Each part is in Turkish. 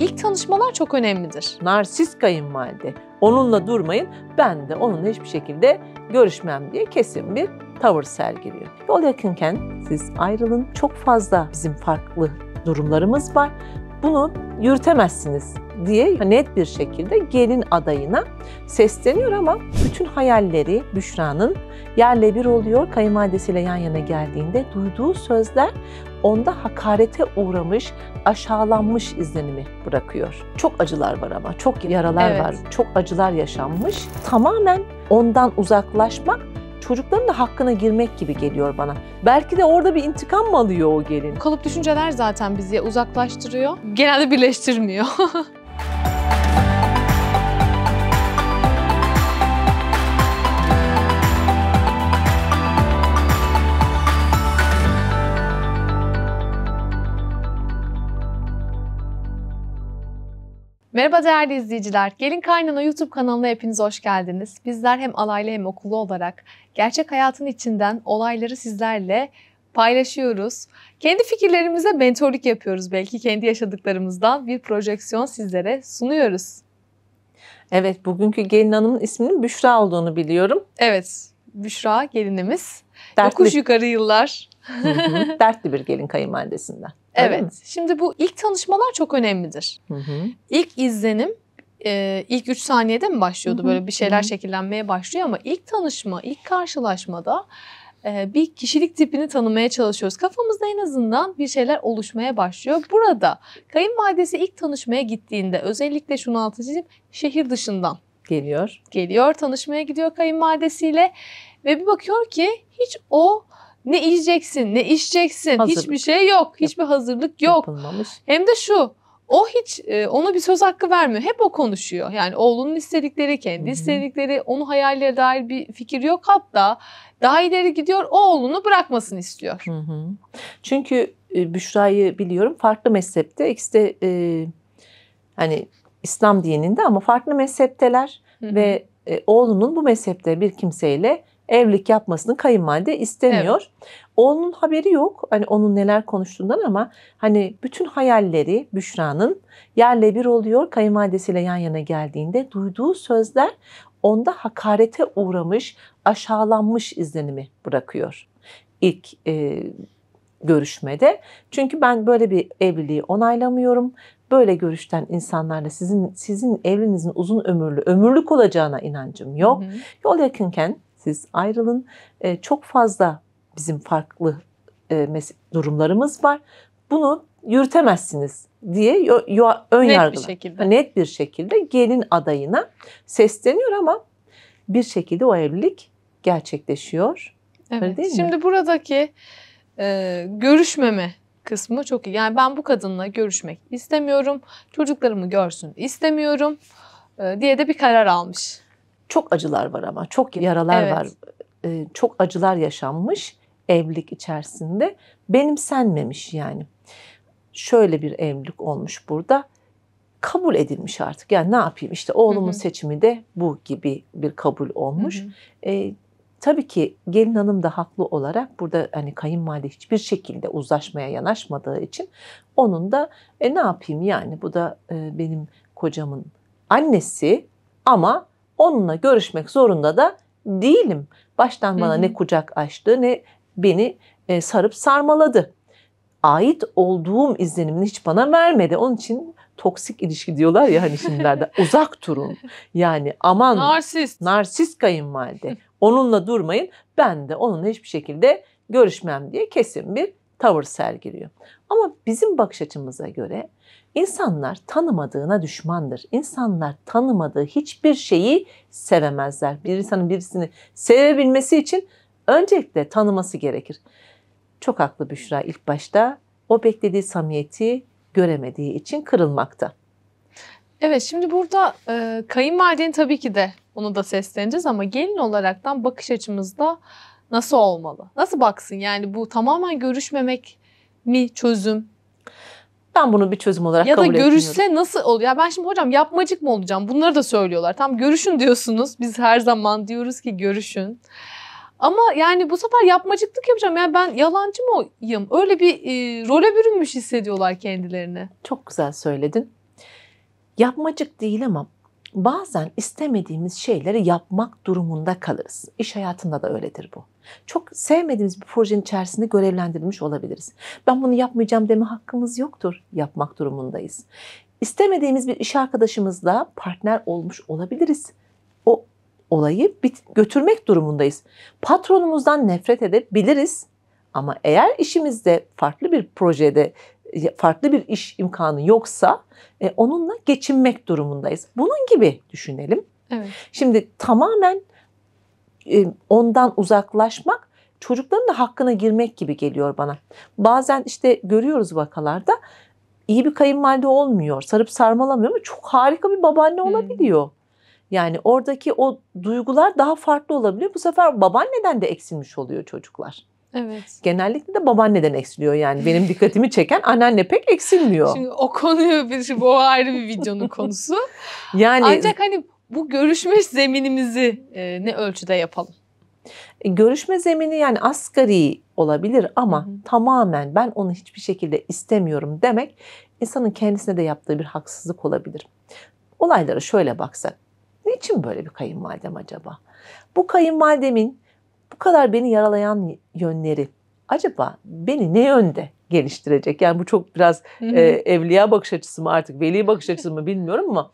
İlk tanışmalar çok önemlidir. Narsist kayınvalide. Onunla durmayın, ben de onunla hiçbir şekilde görüşmem diye kesin bir tavır sergiliyor. Yol yakınken siz ayrılın. Çok fazla bizim farklı durumlarımız var bunu yürütemezsiniz diye net bir şekilde gelin adayına sesleniyor ama bütün hayalleri Büşra'nın yerle bir oluyor. Kayınvalidesiyle yan yana geldiğinde duyduğu sözler onda hakarete uğramış, aşağılanmış izlenimi bırakıyor. Çok acılar var ama, çok yaralar evet. var, çok acılar yaşanmış. Tamamen ondan uzaklaşmak çocukların da hakkına girmek gibi geliyor bana. Belki de orada bir intikam mı alıyor o gelin? Kalıp düşünceler zaten bizi uzaklaştırıyor. Genelde birleştirmiyor. Merhaba değerli izleyiciler. Gelin Kaynana YouTube kanalına hepiniz hoş geldiniz. Bizler hem alaylı hem okullu olarak gerçek hayatın içinden olayları sizlerle paylaşıyoruz. Kendi fikirlerimize mentorluk yapıyoruz belki. Kendi yaşadıklarımızdan bir projeksiyon sizlere sunuyoruz. Evet, bugünkü gelin hanımın isminin Büşra olduğunu biliyorum. Evet, Büşra gelinimiz. Dertli. Yokuş yukarı yıllar. dertli bir gelin kayınvalidesinden. Evet. Şimdi bu ilk tanışmalar çok önemlidir. Hı hı. İlk izlenim e, ilk 3 saniyede mi başlıyordu? Hı hı. Böyle bir şeyler hı hı. şekillenmeye başlıyor ama ilk tanışma, ilk karşılaşmada e, bir kişilik tipini tanımaya çalışıyoruz. Kafamızda en azından bir şeyler oluşmaya başlıyor. Burada kayınvalidesi ilk tanışmaya gittiğinde özellikle şunu altı çizeyim şehir dışından geliyor. Geliyor tanışmaya gidiyor kayınvalidesiyle ve bir bakıyor ki hiç o ne yiyeceksin, ne içeceksin, hazırlık. hiçbir şey yok, hiçbir hazırlık yok. Yapılmamış. Hem de şu, o hiç e, ona bir söz hakkı vermiyor. Hep o konuşuyor. Yani oğlunun istedikleri, kendi Hı-hı. istedikleri, onun hayallere dair bir fikir yok. Hatta daha ileri gidiyor, o oğlunu bırakmasını istiyor. Hı-hı. Çünkü e, Büşra'yı biliyorum farklı mezhepte. İkisi de e, hani İslam dininde ama farklı mezhepteler Hı-hı. ve e, oğlunun bu mezhepte bir kimseyle evlilik yapmasını kayınvalide istemiyor. Evet. Onun haberi yok. Hani onun neler konuştuğundan ama hani bütün hayalleri Büşra'nın yerle bir oluyor. Kayınvalidesiyle yan yana geldiğinde duyduğu sözler onda hakarete uğramış, aşağılanmış izlenimi bırakıyor. İlk e, görüşmede. Çünkü ben böyle bir evliliği onaylamıyorum. Böyle görüşten insanlarla sizin sizin evliliğinizin uzun ömürlü, ömürlük olacağına inancım yok. Hı hı. Yol yakınken siz ayrılın. E, çok fazla bizim farklı e, durumlarımız var. Bunu yürütemezsiniz diye yo, yo, ön net yargılar. Bir şekilde. Net bir şekilde gelin adayına sesleniyor ama bir şekilde o evlilik gerçekleşiyor. Evet. Şimdi mi? buradaki e, görüşmeme kısmı çok iyi. Yani ben bu kadınla görüşmek istemiyorum. Çocuklarımı görsün istemiyorum e, diye de bir karar almış. Çok acılar var ama çok yaralar evet. var. E, çok acılar yaşanmış evlilik içerisinde. Benimsenmemiş yani. Şöyle bir evlilik olmuş burada. Kabul edilmiş artık. Yani ne yapayım işte oğlumun hı hı. seçimi de bu gibi bir kabul olmuş. Hı hı. E, Tabii ki gelin hanım da haklı olarak burada hani kayınvalide hiçbir şekilde uzlaşmaya yanaşmadığı için onun da e, ne yapayım yani bu da e, benim kocamın annesi ama onunla görüşmek zorunda da değilim. Baştan bana Hı-hı. ne kucak açtı ne beni e, sarıp sarmaladı. Ait olduğum izlenimini hiç bana vermedi. Onun için toksik ilişki diyorlar ya hani şimdilerde uzak durun. Yani aman narsist, narsist kayınvalide. Onunla durmayın. Ben de onunla hiçbir şekilde görüşmem diye kesin bir tavır sergiliyor. Ama bizim bakış açımıza göre İnsanlar tanımadığına düşmandır. İnsanlar tanımadığı hiçbir şeyi sevemezler. Bir insanın birisini sevebilmesi için öncelikle tanıması gerekir. Çok haklı Büşra ilk başta. O beklediği samiyeti göremediği için kırılmakta. Evet şimdi burada e, kayınvalidenin tabii ki de onu da sesleneceğiz ama gelin olaraktan bakış açımızda nasıl olmalı? Nasıl baksın? Yani bu tamamen görüşmemek mi çözüm? ben bunu bir çözüm olarak ya kabul ediyorum. Ya da görüşse nasıl oluyor? Ya ben şimdi hocam yapmacık mı olacağım? Bunları da söylüyorlar. Tam görüşün diyorsunuz. Biz her zaman diyoruz ki görüşün. Ama yani bu sefer yapmacıklık yapacağım. Yani ben yalancı mıyım? Öyle bir e, role bürünmüş hissediyorlar kendilerini. Çok güzel söyledin. Yapmacık değil ama bazen istemediğimiz şeyleri yapmak durumunda kalırız. İş hayatında da öyledir bu. Çok sevmediğimiz bir projenin içerisinde görevlendirilmiş olabiliriz. Ben bunu yapmayacağım deme hakkımız yoktur. Yapmak durumundayız. İstemediğimiz bir iş arkadaşımızla partner olmuş olabiliriz. O olayı bit- götürmek durumundayız. Patronumuzdan nefret edebiliriz. Ama eğer işimizde farklı bir projede farklı bir iş imkanı yoksa e, onunla geçinmek durumundayız. Bunun gibi düşünelim. Evet. Şimdi tamamen e, ondan uzaklaşmak çocukların da hakkına girmek gibi geliyor bana. Bazen işte görüyoruz vakalarda iyi bir kayınvalide olmuyor, sarıp sarmalamıyor ama çok harika bir babaanne hmm. olabiliyor. Hmm. Yani oradaki o duygular daha farklı olabiliyor. Bu sefer babaanneden de eksilmiş oluyor çocuklar. Evet. Genellikle de babaanneden eksiliyor yani. Benim dikkatimi çeken anneanne pek eksilmiyor. Şimdi o konuyu biz şimdi o ayrı bir videonun konusu. Yani ancak hani bu görüşme zeminimizi e, ne ölçüde yapalım? E, görüşme zemini yani asgari olabilir ama hı hı. tamamen ben onu hiçbir şekilde istemiyorum demek insanın kendisine de yaptığı bir haksızlık olabilir. Olaylara şöyle baksak. Niçin böyle bir kayınvalidem acaba? Bu kayınvalidemin bu kadar beni yaralayan yönleri acaba beni ne yönde geliştirecek? Yani bu çok biraz e, evliya bakış açısı mı artık veli bakış açısı mı bilmiyorum ama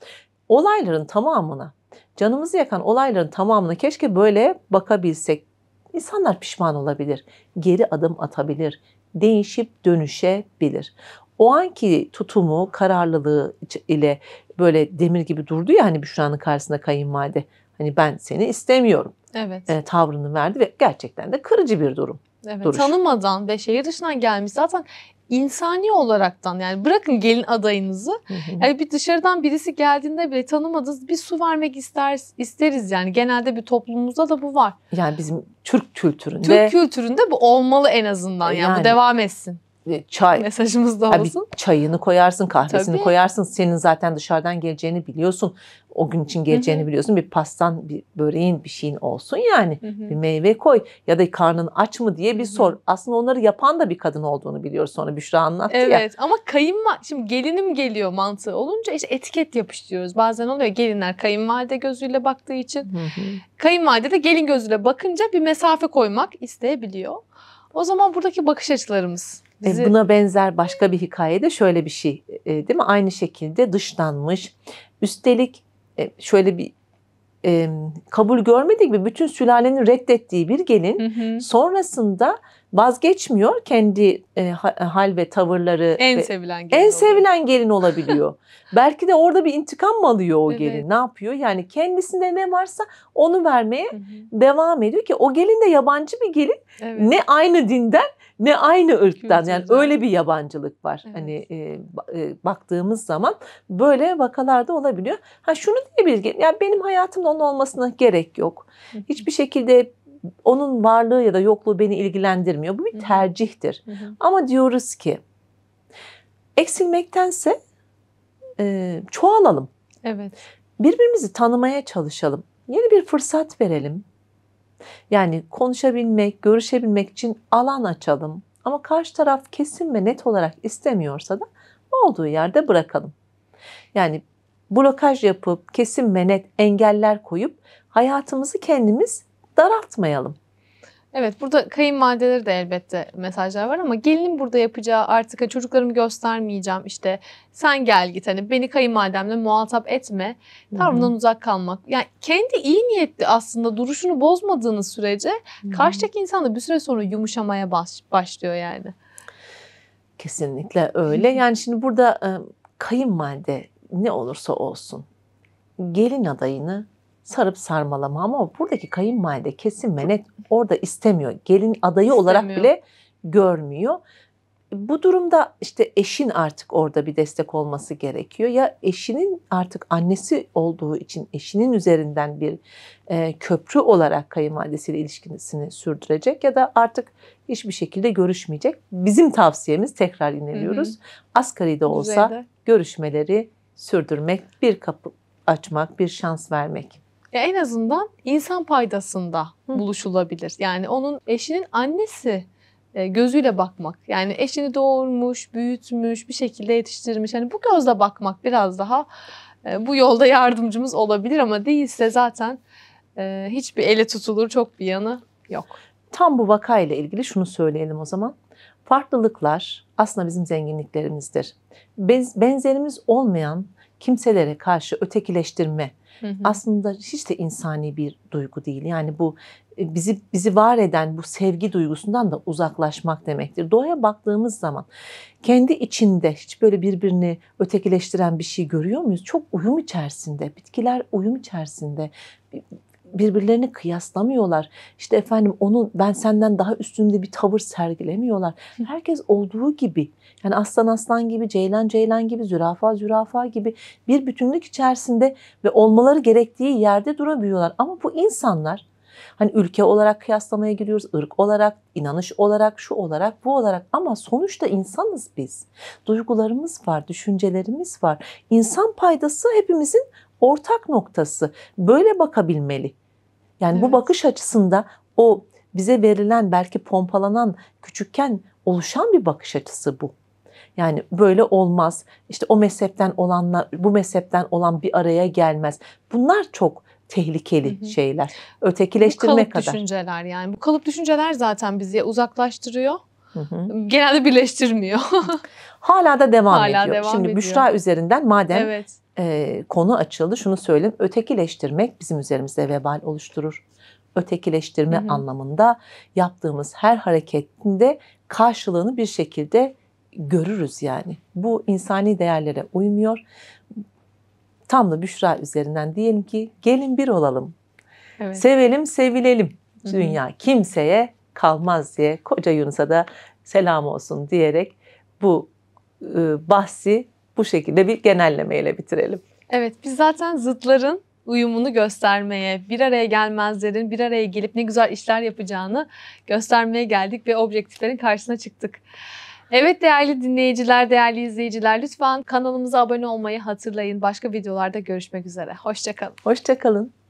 olayların tamamına canımızı yakan olayların tamamına keşke böyle bakabilsek. İnsanlar pişman olabilir, geri adım atabilir, değişip dönüşebilir. O anki tutumu, kararlılığı ile böyle demir gibi durdu ya hani Büşra'nın karşısında kayınvalide. Hani ben seni istemiyorum evet. e, tavrını verdi ve gerçekten de kırıcı bir durum. Evet, duruş. tanımadan ve şehir dışından gelmiş zaten insani olaraktan yani bırakın gelin adayınızı. Hı hı. Yani bir dışarıdan birisi geldiğinde bile tanımadığınız bir su vermek ister isteriz yani. Genelde bir toplumumuzda da bu var. Yani bizim Türk kültüründe. Türk kültüründe bu olmalı en azından yani, yani bu devam etsin. Hani çay mesajımız da olsun. Abi, çayını koyarsın, kahvesini Tabii. koyarsın. Senin zaten dışarıdan geleceğini biliyorsun. O gün için geleceğini Hı-hı. biliyorsun. Bir pastan, bir böreğin, bir şeyin olsun yani. Hı-hı. Bir meyve koy ya da karnın aç mı diye bir Hı-hı. sor. Aslında onları yapan da bir kadın olduğunu biliyoruz sonra Büşra anlattı evet, ya. Evet ama kayınma şimdi gelinim geliyor mantığı olunca işte etiket yapıştırıyoruz. Bazen oluyor gelinler kayınvalide gözüyle baktığı için. Hı-hı. Kayınvalide de gelin gözüyle bakınca bir mesafe koymak isteyebiliyor. O zaman buradaki bakış açılarımız Bizi... Buna benzer başka bir hikayede şöyle bir şey e, değil mi? Aynı şekilde dışlanmış. Üstelik e, şöyle bir kabul görmediği gibi bütün sülalenin reddettiği bir gelin hı hı. sonrasında vazgeçmiyor kendi e, hal ve tavırları en ve, sevilen gelin en oluyor. sevilen gelin olabiliyor. Belki de orada bir intikam mı alıyor o evet. gelin? Ne yapıyor? Yani kendisinde ne varsa onu vermeye hı hı. devam ediyor ki o gelin de yabancı bir gelin. Evet. Ne aynı dinden ne aynı ırktan yani öyle bir yabancılık var. Evet. Hani e, e baktığımız zaman böyle vakalarda olabiliyor. Ha şunu diyebilirim. Yani benim hayatımda onun olmasına gerek yok. Hiçbir şekilde onun varlığı ya da yokluğu beni ilgilendirmiyor. Bu bir tercihtir. Ama diyoruz ki eksilmektense e, çoğalalım. Evet. Birbirimizi tanımaya çalışalım. Yeni bir fırsat verelim. Yani konuşabilmek, görüşebilmek için alan açalım. Ama karşı taraf kesin ve net olarak istemiyorsa da olduğu yerde bırakalım. Yani blokaj yapıp kesin ve net engeller koyup hayatımızı kendimiz daraltmayalım. Evet burada kayınvalideleri de elbette mesajlar var ama gelinin burada yapacağı artık hani, çocuklarımı göstermeyeceğim işte sen gel git hani beni kayınvalidemle muhatap etme tavrından uzak kalmak. Yani kendi iyi niyetli aslında duruşunu bozmadığınız sürece hı karşıdaki insan da bir süre sonra yumuşamaya baş, başlıyor yani. Kesinlikle öyle yani şimdi burada kayınvalide ne olursa olsun gelin adayını sarıp sarmalama ama buradaki kayınvalide kesin ve net orada istemiyor. Gelin adayı istemiyor. olarak bile görmüyor. Bu durumda işte eşin artık orada bir destek olması gerekiyor. Ya eşinin artık annesi olduğu için eşinin üzerinden bir e, köprü olarak kayınvalidesiyle ilişkisini sürdürecek ya da artık hiçbir şekilde görüşmeyecek. Bizim tavsiyemiz tekrar ineliyoruz. Hı hı. Asgari de olsa Düzeyde. görüşmeleri sürdürmek, bir kapı açmak, bir şans vermek. Ya en azından insan paydasında Hı. buluşulabilir. Yani onun eşinin annesi e, gözüyle bakmak. Yani eşini doğurmuş, büyütmüş, bir şekilde yetiştirmiş. Hani bu gözle bakmak biraz daha e, bu yolda yardımcımız olabilir ama değilse zaten e, hiçbir ele tutulur çok bir yanı yok. Tam bu vakayla ilgili şunu söyleyelim o zaman. Farklılıklar aslında bizim zenginliklerimizdir. benzerimiz olmayan kimselere karşı ötekileştirme hı hı. aslında hiç de insani bir duygu değil. Yani bu e, bizi bizi var eden bu sevgi duygusundan da uzaklaşmak demektir. Doğaya baktığımız zaman kendi içinde hiç böyle birbirini ötekileştiren bir şey görüyor muyuz? Çok uyum içerisinde, bitkiler uyum içerisinde, birbirlerini kıyaslamıyorlar. İşte efendim onun ben senden daha üstünde bir tavır sergilemiyorlar. Herkes olduğu gibi yani aslan aslan gibi, ceylan ceylan gibi, zürafa zürafa gibi bir bütünlük içerisinde ve olmaları gerektiği yerde durabiliyorlar. Ama bu insanlar Hani ülke olarak kıyaslamaya giriyoruz, ırk olarak, inanış olarak, şu olarak, bu olarak ama sonuçta insanız biz. Duygularımız var, düşüncelerimiz var. İnsan paydası hepimizin ortak noktası. Böyle bakabilmeli. Yani evet. bu bakış açısında o bize verilen belki pompalanan küçükken oluşan bir bakış açısı bu. Yani böyle olmaz. İşte o mezhepten olanla bu mezhepten olan bir araya gelmez. Bunlar çok tehlikeli hı hı. şeyler. Ötekileştirme bu kalıp kadar. düşünceler yani. Bu kalıp düşünceler zaten bizi uzaklaştırıyor. Hı hı. Genelde birleştirmiyor. Hala da devam Hala ediyor. Devam Şimdi ediyor. Büşra üzerinden madem evet e, konu açıldı. Şunu söyleyeyim, ötekileştirmek bizim üzerimizde vebal oluşturur. Ötekileştirme hı hı. anlamında yaptığımız her hareketinde karşılığını bir şekilde görürüz yani. Bu insani değerlere uymuyor. Tam da Büşra üzerinden diyelim ki gelin bir olalım. Evet. Sevelim, sevilelim. Hı hı. Dünya kimseye kalmaz diye koca Yunus'a da selam olsun diyerek bu e, bahsi bu şekilde bir genellemeyle bitirelim. Evet biz zaten zıtların uyumunu göstermeye, bir araya gelmezlerin bir araya gelip ne güzel işler yapacağını göstermeye geldik ve objektiflerin karşısına çıktık. Evet değerli dinleyiciler, değerli izleyiciler lütfen kanalımıza abone olmayı hatırlayın. Başka videolarda görüşmek üzere. Hoşçakalın. Hoşçakalın.